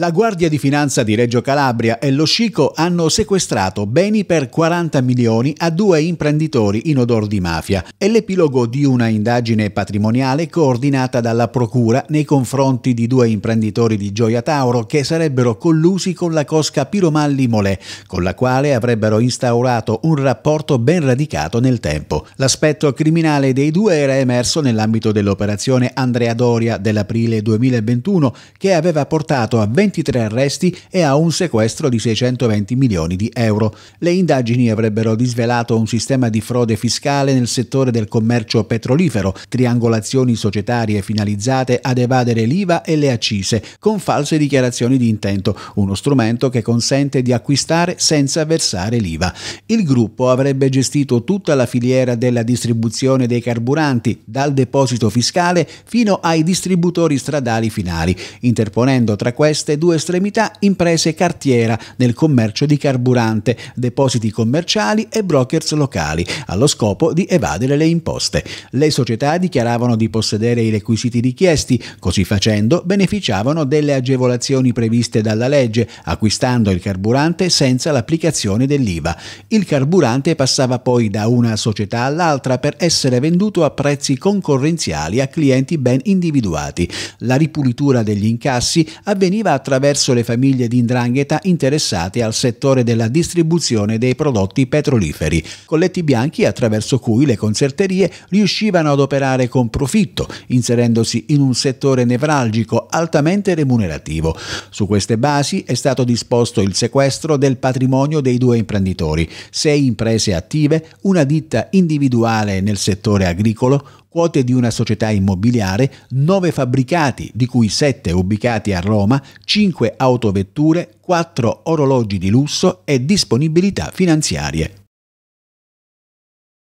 La Guardia di Finanza di Reggio Calabria e lo Scico hanno sequestrato beni per 40 milioni a due imprenditori in odor di mafia. È l'epilogo di una indagine patrimoniale coordinata dalla Procura nei confronti di due imprenditori di Gioia Tauro che sarebbero collusi con la cosca Piromalli Molè, con la quale avrebbero instaurato un rapporto ben radicato nel tempo. L'aspetto criminale dei due era emerso nell'ambito dell'operazione Andrea Doria dell'aprile 2021 che aveva portato a 20 23 arresti e a un sequestro di 620 milioni di euro. Le indagini avrebbero disvelato un sistema di frode fiscale nel settore del commercio petrolifero, triangolazioni societarie finalizzate ad evadere l'IVA e le accise, con false dichiarazioni di intento, uno strumento che consente di acquistare senza versare l'IVA. Il gruppo avrebbe gestito tutta la filiera della distribuzione dei carburanti, dal deposito fiscale fino ai distributori stradali finali, interponendo tra questi queste due estremità imprese cartiera nel commercio di carburante, depositi commerciali e brokers locali, allo scopo di evadere le imposte. Le società dichiaravano di possedere i requisiti richiesti, così facendo beneficiavano delle agevolazioni previste dalla legge, acquistando il carburante senza l'applicazione dell'IVA. Il carburante passava poi da una società all'altra per essere venduto a prezzi concorrenziali a clienti ben individuati. La ripulitura degli incassi avveniva attraverso le famiglie di indrangheta interessate al settore della distribuzione dei prodotti petroliferi, colletti bianchi attraverso cui le conserterie riuscivano ad operare con profitto, inserendosi in un settore nevralgico altamente remunerativo. Su queste basi è stato disposto il sequestro del patrimonio dei due imprenditori, sei imprese attive, una ditta individuale nel settore agricolo, quote di una società immobiliare, 9 fabbricati, di cui 7 ubicati a Roma, 5 autovetture, 4 orologi di lusso e disponibilità finanziarie.